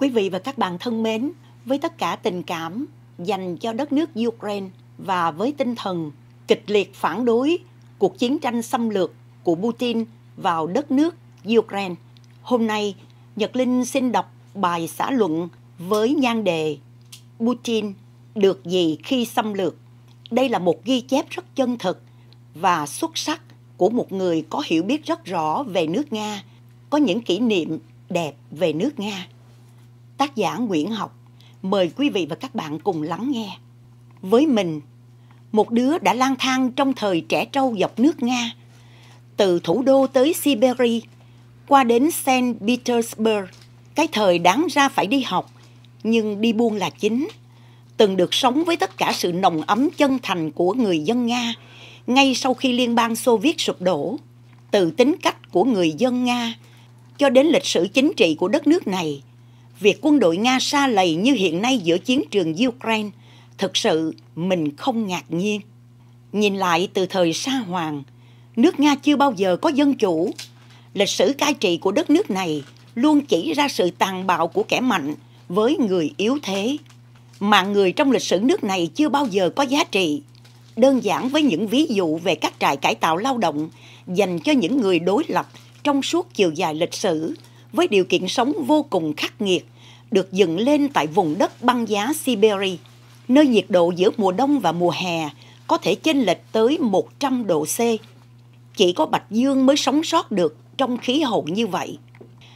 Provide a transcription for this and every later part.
Quý vị và các bạn thân mến, với tất cả tình cảm dành cho đất nước Ukraine và với tinh thần kịch liệt phản đối cuộc chiến tranh xâm lược của Putin vào đất nước Ukraine, hôm nay Nhật Linh xin đọc bài xã luận với nhan đề Putin được gì khi xâm lược. Đây là một ghi chép rất chân thực và xuất sắc của một người có hiểu biết rất rõ về nước Nga, có những kỷ niệm đẹp về nước Nga tác giả Nguyễn Học. Mời quý vị và các bạn cùng lắng nghe. Với mình, một đứa đã lang thang trong thời trẻ trâu dọc nước Nga, từ thủ đô tới Siberia, qua đến Saint Petersburg, cái thời đáng ra phải đi học, nhưng đi buôn là chính. Từng được sống với tất cả sự nồng ấm chân thành của người dân Nga, ngay sau khi Liên bang Xô Viết sụp đổ, từ tính cách của người dân Nga cho đến lịch sử chính trị của đất nước này, việc quân đội Nga xa lầy như hiện nay giữa chiến trường Ukraine, thực sự mình không ngạc nhiên. Nhìn lại từ thời xa Hoàng, nước Nga chưa bao giờ có dân chủ. Lịch sử cai trị của đất nước này luôn chỉ ra sự tàn bạo của kẻ mạnh với người yếu thế. Mà người trong lịch sử nước này chưa bao giờ có giá trị. Đơn giản với những ví dụ về các trại cải tạo lao động dành cho những người đối lập trong suốt chiều dài lịch sử với điều kiện sống vô cùng khắc nghiệt được dựng lên tại vùng đất băng giá Siberia, nơi nhiệt độ giữa mùa đông và mùa hè có thể chênh lệch tới 100 độ C. Chỉ có Bạch Dương mới sống sót được trong khí hậu như vậy.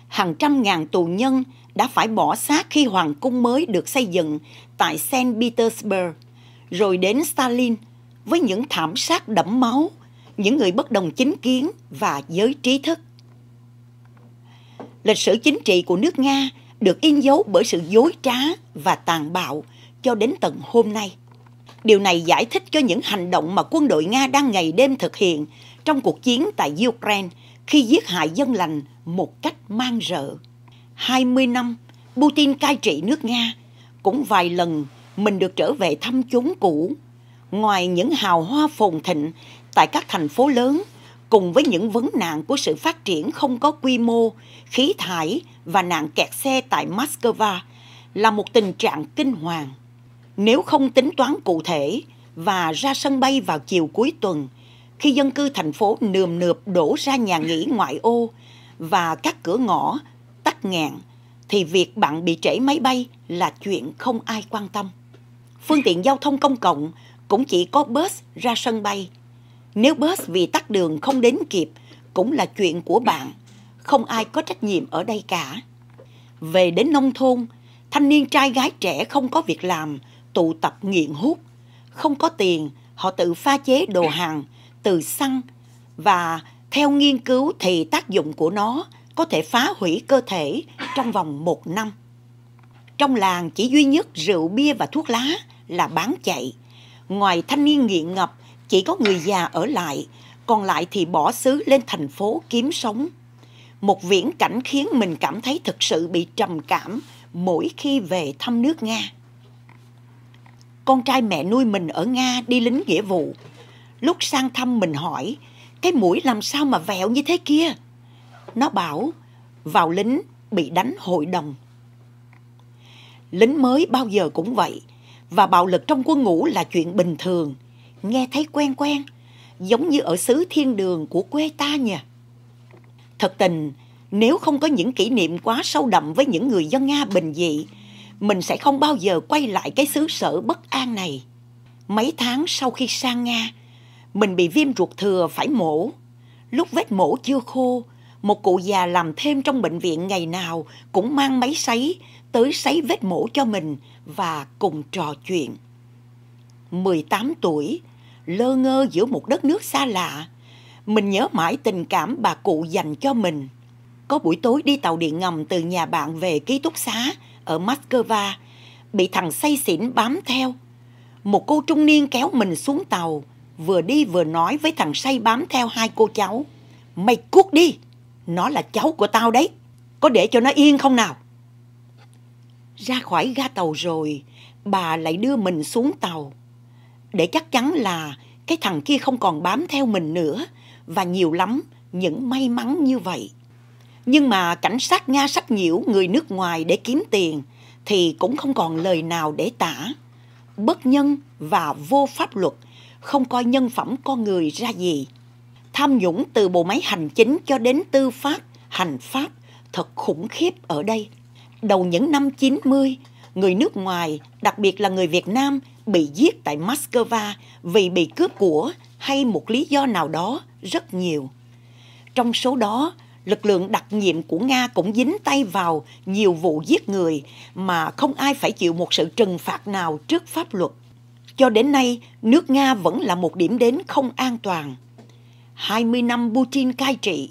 Hàng trăm ngàn tù nhân đã phải bỏ xác khi hoàng cung mới được xây dựng tại St Petersburg, rồi đến Stalin với những thảm sát đẫm máu, những người bất đồng chính kiến và giới trí thức. Lịch sử chính trị của nước Nga – được in dấu bởi sự dối trá và tàn bạo cho đến tận hôm nay. Điều này giải thích cho những hành động mà quân đội Nga đang ngày đêm thực hiện trong cuộc chiến tại Ukraine khi giết hại dân lành một cách mang rợ. 20 năm, Putin cai trị nước Nga, cũng vài lần mình được trở về thăm chốn cũ. Ngoài những hào hoa phồn thịnh tại các thành phố lớn cùng với những vấn nạn của sự phát triển không có quy mô, khí thải và nạn kẹt xe tại Moscow là một tình trạng kinh hoàng. Nếu không tính toán cụ thể và ra sân bay vào chiều cuối tuần, khi dân cư thành phố nườm nượp đổ ra nhà nghỉ ngoại ô và các cửa ngõ tắt nghẹn, thì việc bạn bị trễ máy bay là chuyện không ai quan tâm. Phương tiện giao thông công cộng cũng chỉ có bus ra sân bay nếu bus vì tắt đường không đến kịp cũng là chuyện của bạn, không ai có trách nhiệm ở đây cả. Về đến nông thôn, thanh niên trai gái trẻ không có việc làm, tụ tập nghiện hút, không có tiền, họ tự pha chế đồ hàng từ xăng và theo nghiên cứu thì tác dụng của nó có thể phá hủy cơ thể trong vòng một năm. Trong làng chỉ duy nhất rượu bia và thuốc lá là bán chạy. Ngoài thanh niên nghiện ngập chỉ có người già ở lại, còn lại thì bỏ xứ lên thành phố kiếm sống. Một viễn cảnh khiến mình cảm thấy thực sự bị trầm cảm mỗi khi về thăm nước Nga. Con trai mẹ nuôi mình ở Nga đi lính nghĩa vụ. Lúc sang thăm mình hỏi, cái mũi làm sao mà vẹo như thế kia? Nó bảo, vào lính bị đánh hội đồng. Lính mới bao giờ cũng vậy, và bạo lực trong quân ngũ là chuyện bình thường nghe thấy quen quen, giống như ở xứ thiên đường của quê ta nhỉ. Thật tình, nếu không có những kỷ niệm quá sâu đậm với những người dân Nga bình dị, mình sẽ không bao giờ quay lại cái xứ sở bất an này. Mấy tháng sau khi sang Nga, mình bị viêm ruột thừa phải mổ. Lúc vết mổ chưa khô, một cụ già làm thêm trong bệnh viện ngày nào cũng mang máy sấy tới sấy vết mổ cho mình và cùng trò chuyện. 18 tuổi, lơ ngơ giữa một đất nước xa lạ mình nhớ mãi tình cảm bà cụ dành cho mình có buổi tối đi tàu điện ngầm từ nhà bạn về ký túc xá ở moscow bị thằng say xỉn bám theo một cô trung niên kéo mình xuống tàu vừa đi vừa nói với thằng say bám theo hai cô cháu mày cút đi nó là cháu của tao đấy có để cho nó yên không nào ra khỏi ga tàu rồi bà lại đưa mình xuống tàu để chắc chắn là cái thằng kia không còn bám theo mình nữa và nhiều lắm những may mắn như vậy. Nhưng mà cảnh sát Nga sách nhiễu người nước ngoài để kiếm tiền thì cũng không còn lời nào để tả. Bất nhân và vô pháp luật, không coi nhân phẩm con người ra gì. Tham nhũng từ bộ máy hành chính cho đến tư pháp, hành pháp thật khủng khiếp ở đây. Đầu những năm 90, người nước ngoài, đặc biệt là người Việt Nam – bị giết tại Moscow vì bị cướp của hay một lý do nào đó rất nhiều. Trong số đó, lực lượng đặc nhiệm của Nga cũng dính tay vào nhiều vụ giết người mà không ai phải chịu một sự trừng phạt nào trước pháp luật. Cho đến nay, nước Nga vẫn là một điểm đến không an toàn. 20 năm Putin cai trị,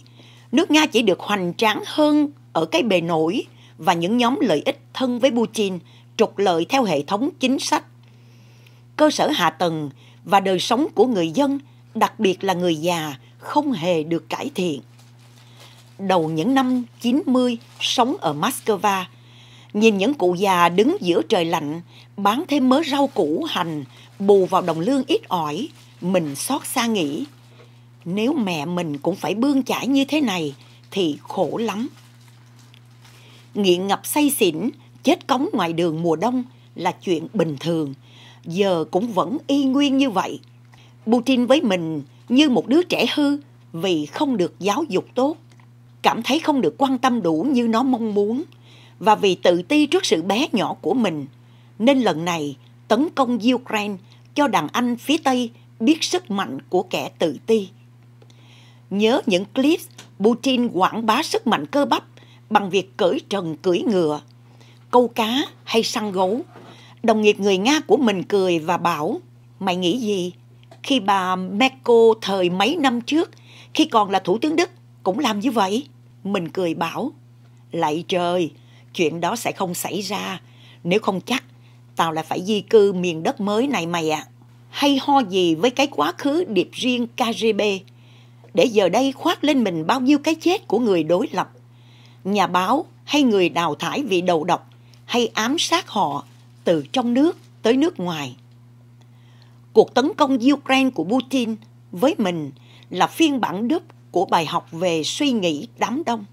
nước Nga chỉ được hoành tráng hơn ở cái bề nổi và những nhóm lợi ích thân với Putin trục lợi theo hệ thống chính sách cơ sở hạ tầng và đời sống của người dân, đặc biệt là người già, không hề được cải thiện. Đầu những năm 90 sống ở Moscow, nhìn những cụ già đứng giữa trời lạnh, bán thêm mớ rau củ, hành, bù vào đồng lương ít ỏi, mình xót xa nghĩ. Nếu mẹ mình cũng phải bươn chải như thế này thì khổ lắm. Nghiện ngập say xỉn, chết cống ngoài đường mùa đông là chuyện bình thường giờ cũng vẫn y nguyên như vậy. Putin với mình như một đứa trẻ hư vì không được giáo dục tốt, cảm thấy không được quan tâm đủ như nó mong muốn và vì tự ti trước sự bé nhỏ của mình. Nên lần này tấn công Ukraine cho đàn anh phía Tây biết sức mạnh của kẻ tự ti. Nhớ những clip Putin quảng bá sức mạnh cơ bắp bằng việc cởi trần cưỡi ngựa, câu cá hay săn gấu. Đồng nghiệp người Nga của mình cười và bảo, mày nghĩ gì? Khi bà Merkel thời mấy năm trước, khi còn là thủ tướng Đức, cũng làm như vậy. Mình cười bảo, lạy trời, chuyện đó sẽ không xảy ra. Nếu không chắc, tao lại phải di cư miền đất mới này mày ạ. À. Hay ho gì với cái quá khứ điệp riêng KGB, để giờ đây khoác lên mình bao nhiêu cái chết của người đối lập. Nhà báo hay người đào thải vì đầu độc hay ám sát họ từ trong nước tới nước ngoài. Cuộc tấn công Ukraine của Putin với mình là phiên bản đúc của bài học về suy nghĩ đám đông.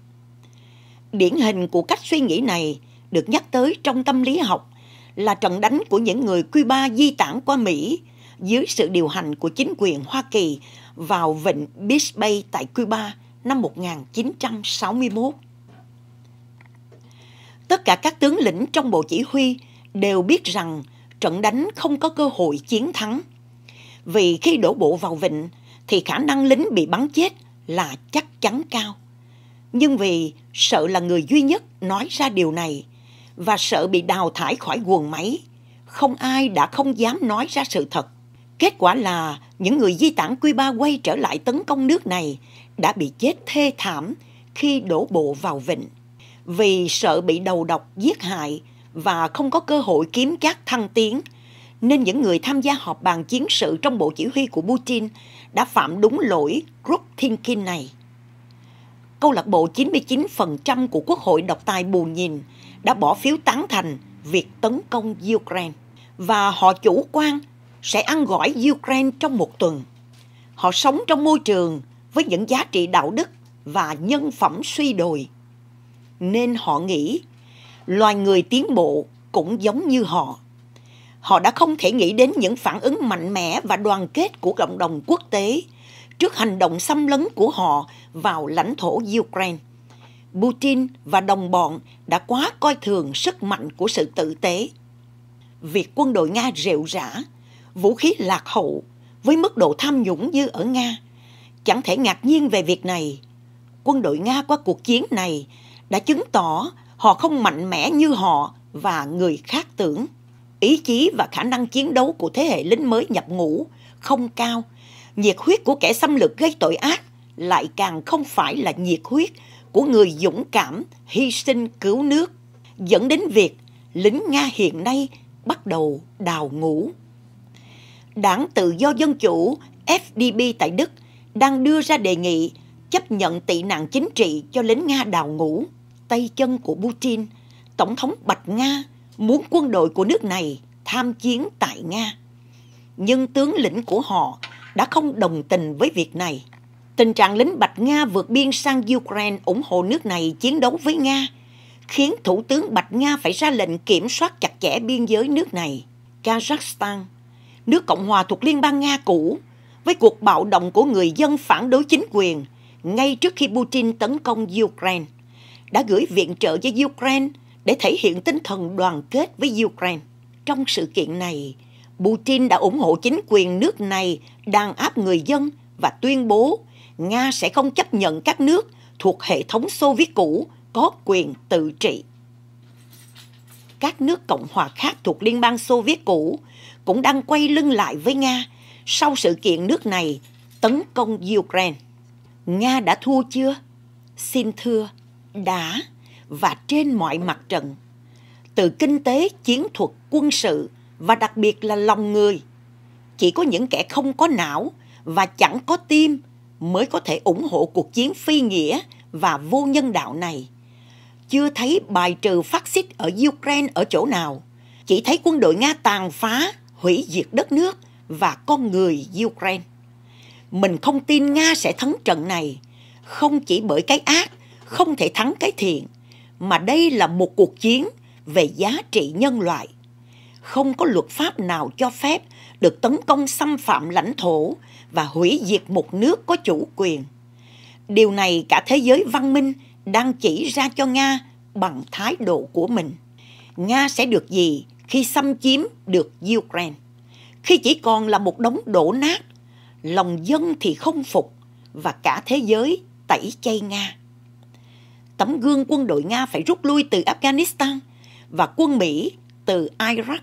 Điển hình của cách suy nghĩ này được nhắc tới trong tâm lý học là trận đánh của những người Cuba di tản qua Mỹ dưới sự điều hành của chính quyền Hoa Kỳ vào vịnh Beach tại Cuba năm 1961. Tất cả các tướng lĩnh trong bộ chỉ huy đều biết rằng trận đánh không có cơ hội chiến thắng. Vì khi đổ bộ vào vịnh thì khả năng lính bị bắn chết là chắc chắn cao. Nhưng vì sợ là người duy nhất nói ra điều này và sợ bị đào thải khỏi quần máy, không ai đã không dám nói ra sự thật. Kết quả là những người di tản quy ba quay trở lại tấn công nước này đã bị chết thê thảm khi đổ bộ vào vịnh. Vì sợ bị đầu độc giết hại và không có cơ hội kiếm các thăng tiến, nên những người tham gia họp bàn chiến sự trong bộ chỉ huy của Putin đã phạm đúng lỗi group thinking này. Câu lạc bộ 99% của Quốc hội độc tài bù nhìn đã bỏ phiếu tán thành việc tấn công Ukraine và họ chủ quan sẽ ăn gỏi Ukraine trong một tuần. Họ sống trong môi trường với những giá trị đạo đức và nhân phẩm suy đồi. Nên họ nghĩ loài người tiến bộ cũng giống như họ họ đã không thể nghĩ đến những phản ứng mạnh mẽ và đoàn kết của cộng đồng quốc tế trước hành động xâm lấn của họ vào lãnh thổ Ukraine. Putin và đồng bọn đã quá coi thường sức mạnh của sự tự tế. Việc quân đội Nga rệu rã, vũ khí lạc hậu với mức độ tham nhũng như ở Nga, chẳng thể ngạc nhiên về việc này. Quân đội Nga qua cuộc chiến này đã chứng tỏ Họ không mạnh mẽ như họ và người khác tưởng. Ý chí và khả năng chiến đấu của thế hệ lính mới nhập ngũ không cao. Nhiệt huyết của kẻ xâm lược gây tội ác lại càng không phải là nhiệt huyết của người dũng cảm hy sinh cứu nước, dẫn đến việc lính Nga hiện nay bắt đầu đào ngũ. Đảng Tự do Dân Chủ FDP tại Đức đang đưa ra đề nghị chấp nhận tị nạn chính trị cho lính Nga đào ngũ tay chân của Putin, Tổng thống Bạch Nga muốn quân đội của nước này tham chiến tại Nga. Nhưng tướng lĩnh của họ đã không đồng tình với việc này. Tình trạng lính Bạch Nga vượt biên sang Ukraine ủng hộ nước này chiến đấu với Nga khiến Thủ tướng Bạch Nga phải ra lệnh kiểm soát chặt chẽ biên giới nước này. Kazakhstan, nước Cộng hòa thuộc Liên bang Nga cũ, với cuộc bạo động của người dân phản đối chính quyền ngay trước khi Putin tấn công Ukraine đã gửi viện trợ cho Ukraine để thể hiện tinh thần đoàn kết với Ukraine. Trong sự kiện này, Putin đã ủng hộ chính quyền nước này đàn áp người dân và tuyên bố Nga sẽ không chấp nhận các nước thuộc hệ thống Xô Viết cũ có quyền tự trị. Các nước Cộng hòa khác thuộc Liên bang Xô Viết cũ cũng đang quay lưng lại với Nga sau sự kiện nước này tấn công Ukraine. Nga đã thua chưa? Xin thưa, đã và trên mọi mặt trận từ kinh tế chiến thuật quân sự và đặc biệt là lòng người chỉ có những kẻ không có não và chẳng có tim mới có thể ủng hộ cuộc chiến phi nghĩa và vô nhân đạo này chưa thấy bài trừ phát xít ở ukraine ở chỗ nào chỉ thấy quân đội nga tàn phá hủy diệt đất nước và con người ukraine mình không tin nga sẽ thắng trận này không chỉ bởi cái ác không thể thắng cái thiện mà đây là một cuộc chiến về giá trị nhân loại không có luật pháp nào cho phép được tấn công xâm phạm lãnh thổ và hủy diệt một nước có chủ quyền điều này cả thế giới văn minh đang chỉ ra cho nga bằng thái độ của mình nga sẽ được gì khi xâm chiếm được ukraine khi chỉ còn là một đống đổ nát lòng dân thì không phục và cả thế giới tẩy chay nga tấm gương quân đội Nga phải rút lui từ Afghanistan và quân Mỹ từ Iraq,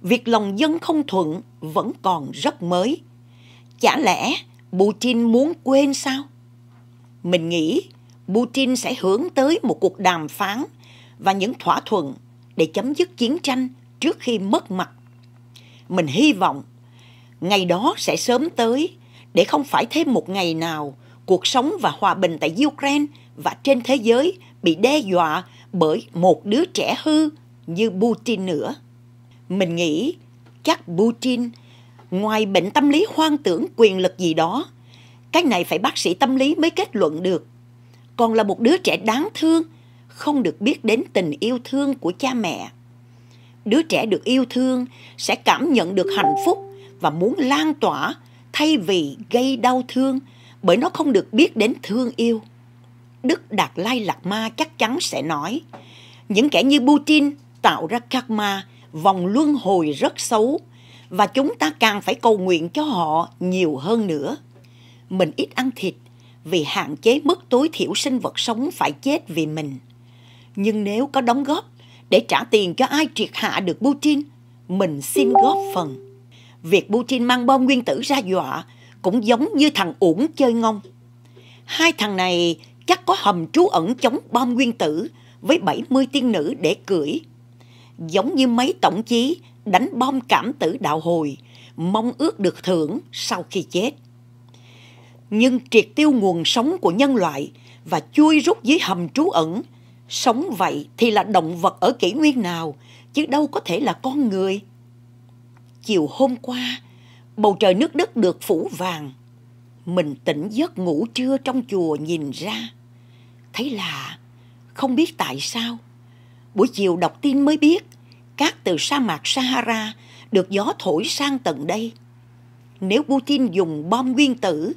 việc lòng dân không thuận vẫn còn rất mới. Chả lẽ Putin muốn quên sao? Mình nghĩ Putin sẽ hướng tới một cuộc đàm phán và những thỏa thuận để chấm dứt chiến tranh trước khi mất mặt. Mình hy vọng ngày đó sẽ sớm tới để không phải thêm một ngày nào cuộc sống và hòa bình tại Ukraine và trên thế giới bị đe dọa bởi một đứa trẻ hư như Putin nữa. Mình nghĩ chắc Putin ngoài bệnh tâm lý hoang tưởng quyền lực gì đó, cái này phải bác sĩ tâm lý mới kết luận được. Còn là một đứa trẻ đáng thương, không được biết đến tình yêu thương của cha mẹ. Đứa trẻ được yêu thương sẽ cảm nhận được hạnh phúc và muốn lan tỏa thay vì gây đau thương bởi nó không được biết đến thương yêu Đức Đạt Lai lạc Ma chắc chắn sẽ nói, những kẻ như Putin tạo ra karma, vòng luân hồi rất xấu, và chúng ta càng phải cầu nguyện cho họ nhiều hơn nữa. Mình ít ăn thịt vì hạn chế mức tối thiểu sinh vật sống phải chết vì mình. Nhưng nếu có đóng góp để trả tiền cho ai triệt hạ được Putin, mình xin góp phần. Việc Putin mang bom nguyên tử ra dọa cũng giống như thằng uổng chơi ngông. Hai thằng này chắc có hầm trú ẩn chống bom nguyên tử với 70 tiên nữ để cưỡi. Giống như mấy tổng chí đánh bom cảm tử đạo hồi, mong ước được thưởng sau khi chết. Nhưng triệt tiêu nguồn sống của nhân loại và chui rút dưới hầm trú ẩn, sống vậy thì là động vật ở kỷ nguyên nào, chứ đâu có thể là con người. Chiều hôm qua, bầu trời nước Đức được phủ vàng, mình tỉnh giấc ngủ trưa trong chùa nhìn ra thấy là không biết tại sao buổi chiều đọc tin mới biết cát từ sa mạc sahara được gió thổi sang tận đây nếu putin dùng bom nguyên tử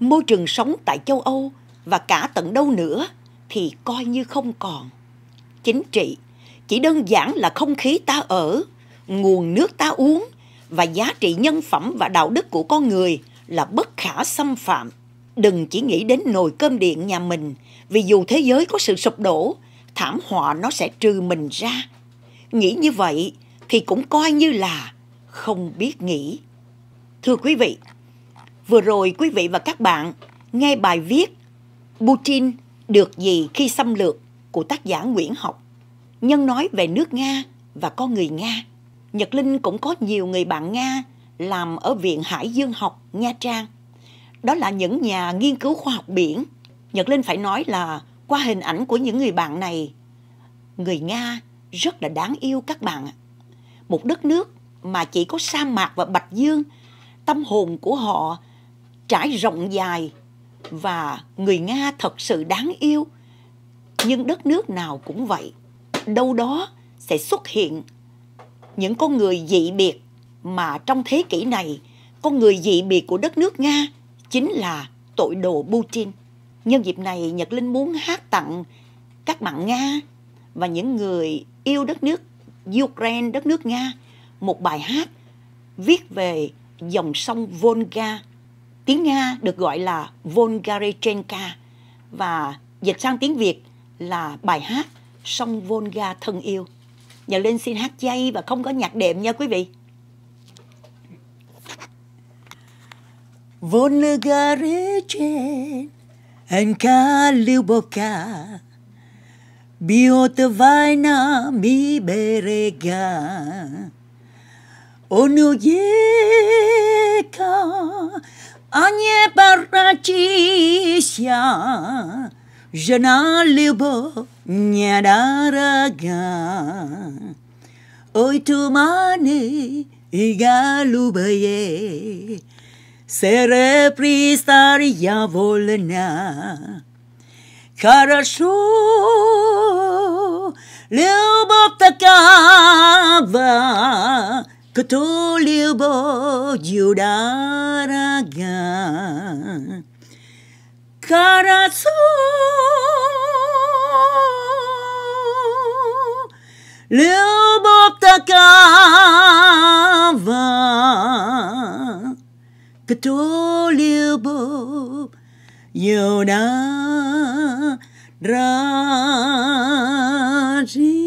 môi trường sống tại châu âu và cả tận đâu nữa thì coi như không còn chính trị chỉ đơn giản là không khí ta ở nguồn nước ta uống và giá trị nhân phẩm và đạo đức của con người là bất khả xâm phạm. Đừng chỉ nghĩ đến nồi cơm điện nhà mình, vì dù thế giới có sự sụp đổ, thảm họa nó sẽ trừ mình ra. Nghĩ như vậy thì cũng coi như là không biết nghĩ. Thưa quý vị, vừa rồi quý vị và các bạn nghe bài viết Putin được gì khi xâm lược của tác giả Nguyễn Học, nhân nói về nước Nga và con người Nga. Nhật Linh cũng có nhiều người bạn Nga làm ở Viện Hải Dương Học, Nha Trang. Đó là những nhà nghiên cứu khoa học biển. Nhật Linh phải nói là qua hình ảnh của những người bạn này, người Nga rất là đáng yêu các bạn Một đất nước mà chỉ có sa mạc và bạch dương, tâm hồn của họ trải rộng dài và người Nga thật sự đáng yêu. Nhưng đất nước nào cũng vậy, đâu đó sẽ xuất hiện những con người dị biệt mà trong thế kỷ này, con người dị biệt của đất nước Nga chính là tội đồ Putin. Nhân dịp này, Nhật Linh muốn hát tặng các bạn Nga và những người yêu đất nước Ukraine, đất nước Nga, một bài hát viết về dòng sông Volga. Tiếng Nga được gọi là Volgarechenka và dịch sang tiếng Việt là bài hát Sông Volga thân yêu. nhật Linh xin hát dây và không có nhạc đệm nha quý vị. Vốn lưu gà rí chên Hèn ca lưu bò ca Bi hô tơ vai na mi bê rê gà Ô nụ dê ca A nhé bà rà chi xa Je na lưu bò nhà đá rà gà Ôi tu mà nê Y gà lưu bà yê Ôi tu mà nê Серебри старья вольня. Хорошо, любовь такова, Кто любовью дорога. Хорошо, любовь такова, Petroleum Yona Raji.